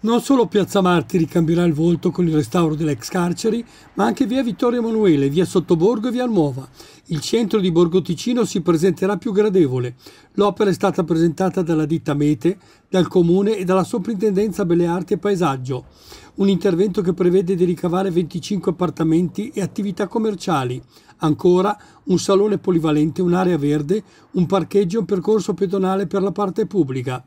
Non solo Piazza Martiri cambierà il volto con il restauro delle ex carceri, ma anche via Vittorio Emanuele, via Sottoborgo e via Nuova. Il centro di Borgo Ticino si presenterà più gradevole. L'opera è stata presentata dalla ditta Mete, dal comune e dalla Soprintendenza Belle Arti e Paesaggio. Un intervento che prevede di ricavare 25 appartamenti e attività commerciali. Ancora un salone polivalente, un'area verde, un parcheggio e un percorso pedonale per la parte pubblica.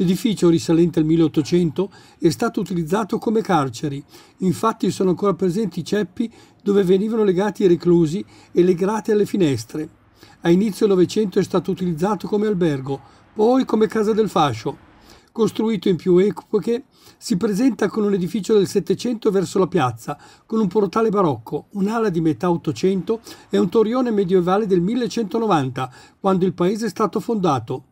L'edificio risalente al 1800 è stato utilizzato come carceri, infatti sono ancora presenti i ceppi dove venivano legati i reclusi e le grate alle finestre. A inizio del Novecento è stato utilizzato come albergo, poi come casa del fascio. Costruito in più epoche, si presenta con un edificio del Settecento verso la piazza, con un portale barocco, un'ala di metà Ottocento e un torrione medievale del 1190, quando il paese è stato fondato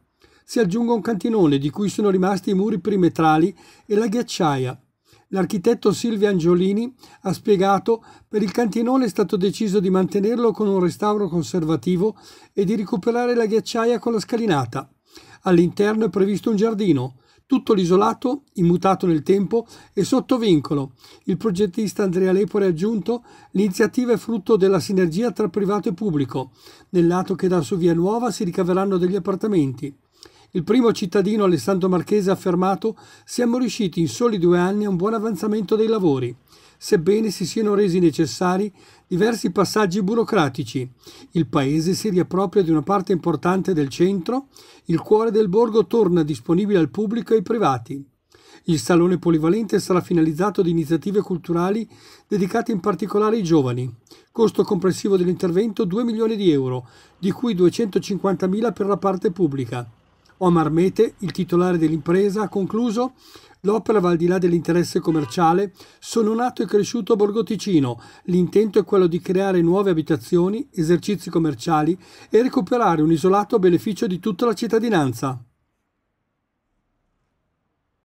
si aggiunga un cantinone di cui sono rimasti i muri perimetrali e la ghiacciaia. L'architetto Silvio Angiolini ha spiegato per il cantinone è stato deciso di mantenerlo con un restauro conservativo e di recuperare la ghiacciaia con la scalinata. All'interno è previsto un giardino, tutto l'isolato, immutato nel tempo e sotto vincolo. Il progettista Andrea Lepore ha aggiunto l'iniziativa è frutto della sinergia tra privato e pubblico. Nel lato che dà su Via Nuova si ricaveranno degli appartamenti. Il primo cittadino Alessandro Marchese ha affermato siamo riusciti in soli due anni a un buon avanzamento dei lavori, sebbene si siano resi necessari diversi passaggi burocratici. Il paese si riappropria di una parte importante del centro, il cuore del borgo torna disponibile al pubblico e ai privati. Il salone polivalente sarà finalizzato ad iniziative culturali dedicate in particolare ai giovani. Costo complessivo dell'intervento 2 milioni di euro, di cui 250 mila per la parte pubblica. Omar Mete, il titolare dell'impresa, ha concluso L'opera va al di là dell'interesse commerciale. Sono nato e cresciuto a Borgo L'intento è quello di creare nuove abitazioni, esercizi commerciali e recuperare un isolato a beneficio di tutta la cittadinanza.